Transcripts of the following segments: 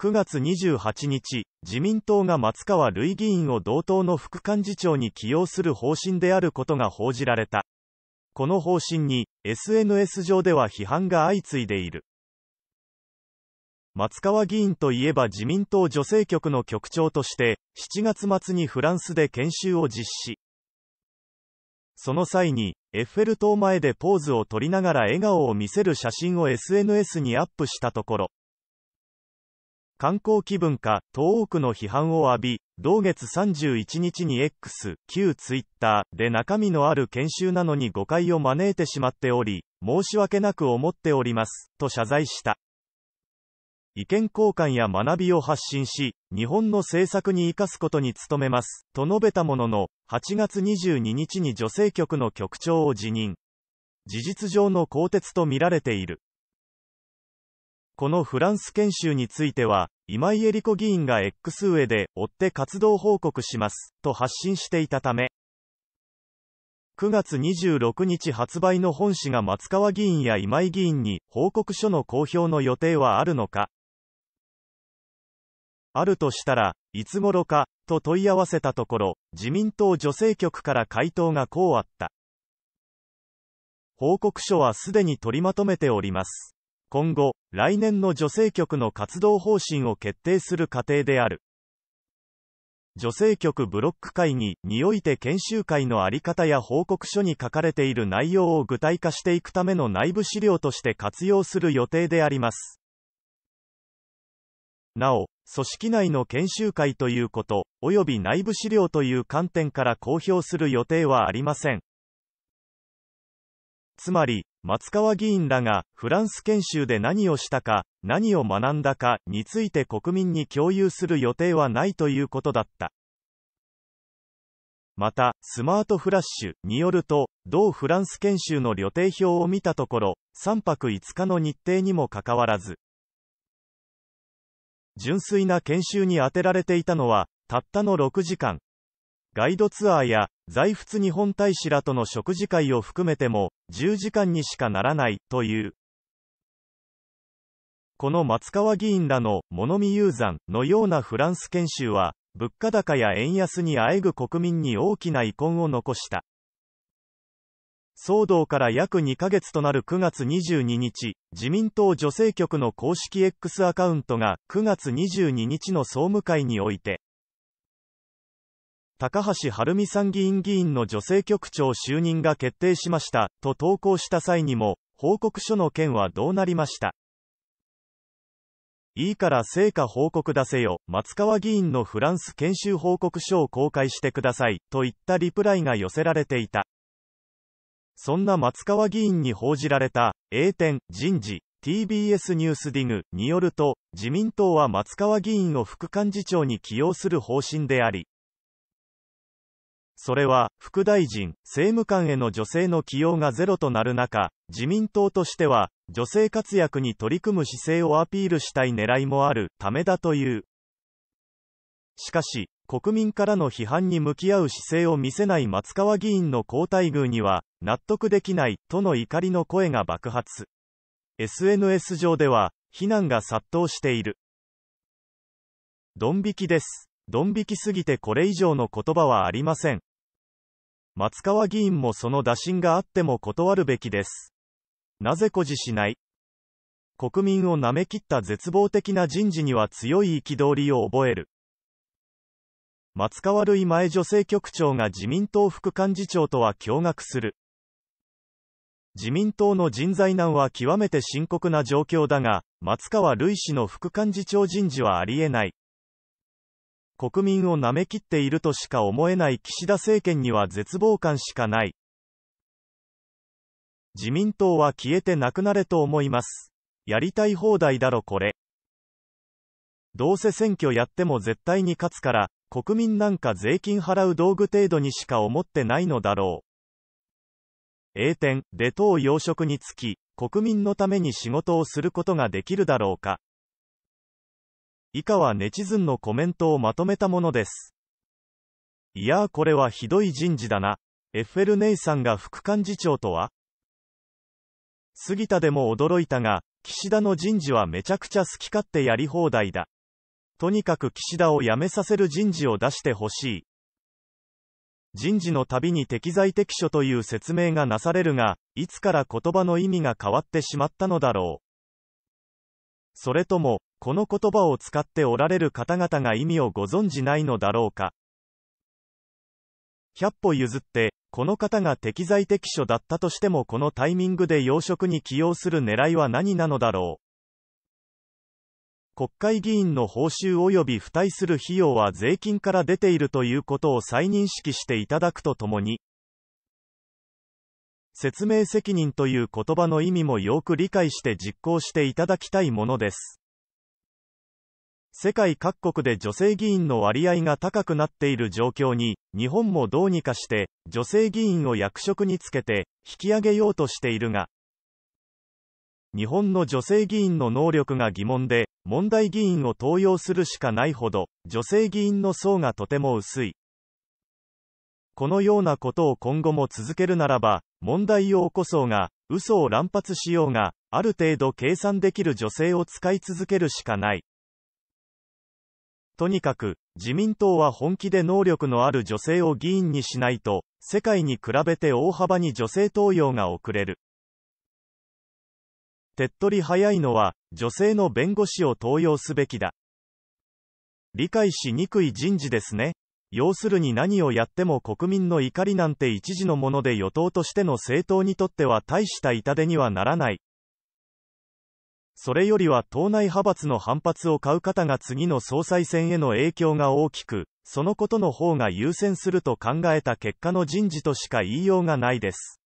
9月28日、自民党が松川るい議員を同党の副幹事長に起用する方針であることが報じられた。この方針に、SNS 上では批判が相次いでいる。松川議員といえば自民党女性局の局長として、7月末にフランスで研修を実施。その際に、エッフェル塔前でポーズを取りながら笑顔を見せる写真を SNS にアップしたところ、観光気分か、東くの批判を浴び、同月31日に X、旧 Twitter で中身のある研修なのに誤解を招いてしまっており、申し訳なく思っております、と謝罪した。意見交換や学びを発信し、日本の政策に生かすことに努めます、と述べたものの、8月22日に女性局の局長を辞任。事実上の更迭とみられている。このフランス研修については、今井絵理子議員が X 上で追って活動報告します、と発信していたため、9月26日発売の本誌が松川議員や今井議員に報告書の公表の予定はあるのかあるとしたら、いつ頃か、と問い合わせたところ、自民党女性局から回答がこうあった。報告書はすでに取りまとめております。今後、来年の女性局の活動方針を決定する過程である。女性局ブロック会議において研修会の在り方や報告書に書かれている内容を具体化していくための内部資料として活用する予定であります。なお、組織内の研修会ということ、及び内部資料という観点から公表する予定はありません。つまり、松川議員らがフランス研修で何をしたか、何を学んだかについて国民に共有する予定はないということだった。また、スマートフラッシュによると、同フランス研修の旅程表を見たところ、3泊5日の日程にもかかわらず、純粋な研修に充てられていたのは、たったの6時間、ガイドツアーや、在仏日本大使らとの食事会を含めても、10時間にしかならない、という。この松川議員らの、物見遊山のようなフランス研修は、物価高や円安にあえぐ国民に大きな遺恨を残した。騒動から約2ヶ月となる9月22日、自民党女性局の公式 X アカウントが9月22日の総務会において、高橋晴美参議院議員の女性局長就任が決定しました、と投稿した際にも、報告書の件はどうなりましたいいから成果報告出せよ、松川議員のフランス研修報告書を公開してください、といったリプライが寄せられていた。そんな松川議員に報じられた、A 点人事、TBS ニュースディグによると、自民党は松川議員を副幹事長に起用する方針であり、それは、副大臣、政務官への女性の起用がゼロとなる中、自民党としては、女性活躍に取り組む姿勢をアピールしたい狙いもあるためだという。しかし、国民からの批判に向き合う姿勢を見せない松川議員の交代遇には、納得できない、との怒りの声が爆発。SNS 上では、非難が殺到している。ドン引きです。ドン引きすぎてこれ以上の言葉はありません。松川議員もその打診があっても断るべきです。なぜ誇示しない国民を舐め切った絶望的な人事には強い憤りを覚える。松川るい前女性局長が自民党副幹事長とは驚愕する。自民党の人材難は極めて深刻な状況だが、松川るい氏の副幹事長人事はありえない。国民をなめきっているとしか思えない岸田政権には絶望感しかない。自民党は消えてなくなれと思います。やりたい放題だろこれ。どうせ選挙やっても絶対に勝つから、国民なんか税金払う道具程度にしか思ってないのだろう。A 点で党要職につき、国民のために仕事をすることができるだろうか。以下はネチズンのコメントをまとめたものです。いやーこれはひどい人事だな。エッフェルネイさんが副幹事長とは杉田でも驚いたが、岸田の人事はめちゃくちゃ好き勝手やり放題だ。とにかく岸田を辞めさせる人事を出してほしい。人事のたびに適材適所という説明がなされるが、いつから言葉の意味が変わってしまったのだろう。それとも、この言葉を使っておられる方々が意味をご存じないのだろうか。100歩譲って、この方が適材適所だったとしてもこのタイミングで要職に起用する狙いは何なのだろう。国会議員の報酬及び付帯する費用は税金から出ているということを再認識していただくとともに、説明責任という言葉の意味もよく理解して実行していただきたいものです。世界各国で女性議員の割合が高くなっている状況に、日本もどうにかして、女性議員を役職につけて、引き上げようとしているが、日本の女性議員の能力が疑問で、問題議員を登用するしかないほど、女性議員の層がとても薄い。このようなことを今後も続けるならば、問題を起こそうが、嘘を乱発しようが、ある程度計算できる女性を使い続けるしかない。とにかく、自民党は本気で能力のある女性を議員にしないと、世界に比べて大幅に女性登用が遅れる。手っ取り早いのは、女性の弁護士を登用すべきだ。理解しにくい人事ですね。要するに何をやっても国民の怒りなんて一時のもので与党としての政党にとっては大した痛手にはならない。それよりは党内派閥の反発を買う方が次の総裁選への影響が大きく、そのことの方が優先すると考えた結果の人事としか言いようがないです。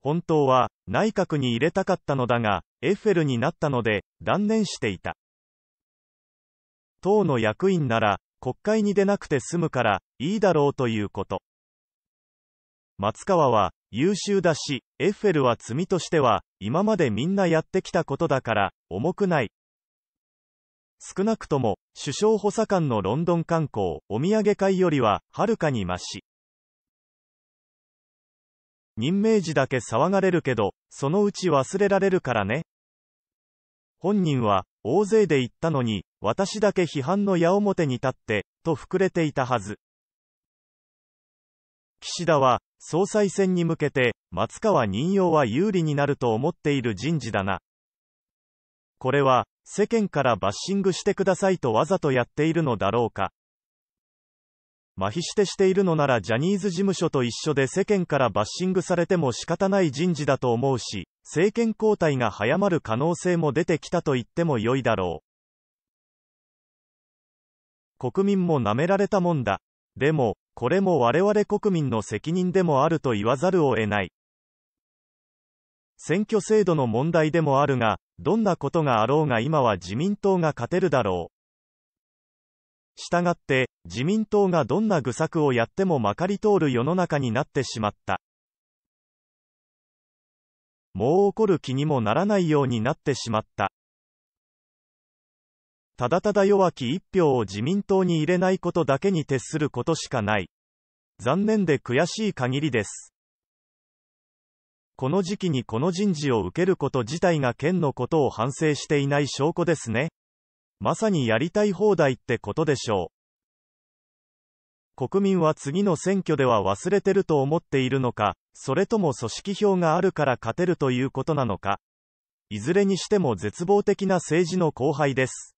本当は、内閣に入れたかったのだが、エッフェルになったので、断念していた。党の役員なら、国会に出なくて済むから、いいだろうということ。松川は、優秀だし、エッフェルは罪としては、今までみんなやってきたことだから、重くない。少なくとも、首相補佐官のロンドン観光、お土産会よりは、はるかにまし。任命時だけ騒がれるけど、そのうち忘れられるからね。本人は、大勢で言ったのに、私だけ批判の矢面に立って、と膨れていたはず。岸田は、総裁選に向けて、松川任用は有利になると思っている人事だな。これは、世間からバッシングしてくださいとわざとやっているのだろうか。麻痺してしているのならジャニーズ事務所と一緒で世間からバッシングされても仕方ない人事だと思うし、政権交代が早まる可能性も出てきたと言っても良いだろう。国民も舐められたもんだ。でも、これも我々国民の責任でもあると言わざるを得ない。選挙制度の問題でもあるが、どんなことがあろうが今は自民党が勝てるだろう。したがって、自民党がどんな愚策をやってもまかり通る世の中になってしまった。もう怒る気にもならないようになってしまった。ただただ弱き一票を自民党に入れないことだけに徹することしかない。残念で悔しい限りです。この時期にこの人事を受けること自体が県のことを反省していない証拠ですね。まさにやりたい放題ってことでしょう。国民は次の選挙では忘れてると思っているのか、それとも組織票があるから勝てるということなのか、いずれにしても絶望的な政治の後輩です。